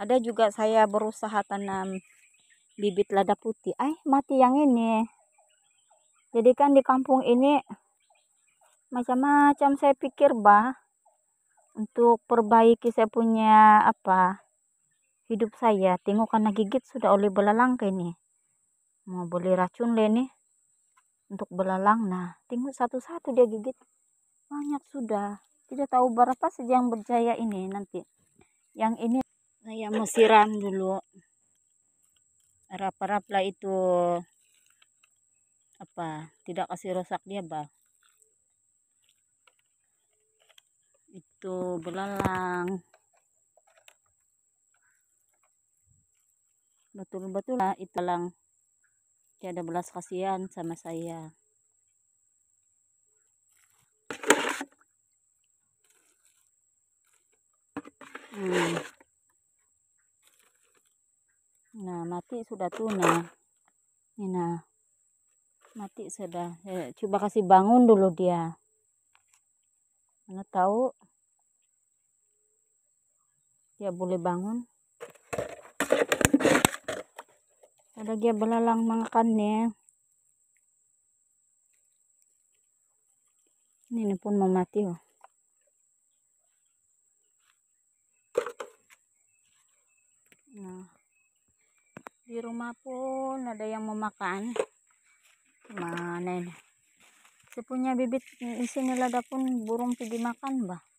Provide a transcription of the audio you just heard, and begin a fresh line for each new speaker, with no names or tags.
ada juga saya berusaha tanam bibit lada putih eh mati yang ini jadi kan di kampung ini macam-macam saya pikir bah untuk perbaiki saya punya apa hidup saya tengok karena gigit sudah oleh belalang ke ini mau beli racun le nih untuk belalang nah tengok satu-satu dia gigit banyak sudah tidak tahu berapa saja yang berjaya ini nanti yang ini saya nah, mau siram dulu rapa-rapa lah itu apa tidak kasih rusak dia bah itu belalang betul-betul lah itu lang tiada belas kasihan sama saya hmm nah mati sudah tuna ini nah mati sudah eh, coba kasih bangun dulu dia mana tahu dia boleh bangun ada dia belalang makan makannya ini pun mau mati loh nah di rumah pun ada yang memakan mana ini sepunya bibit sini lada pun burung pergi makan bah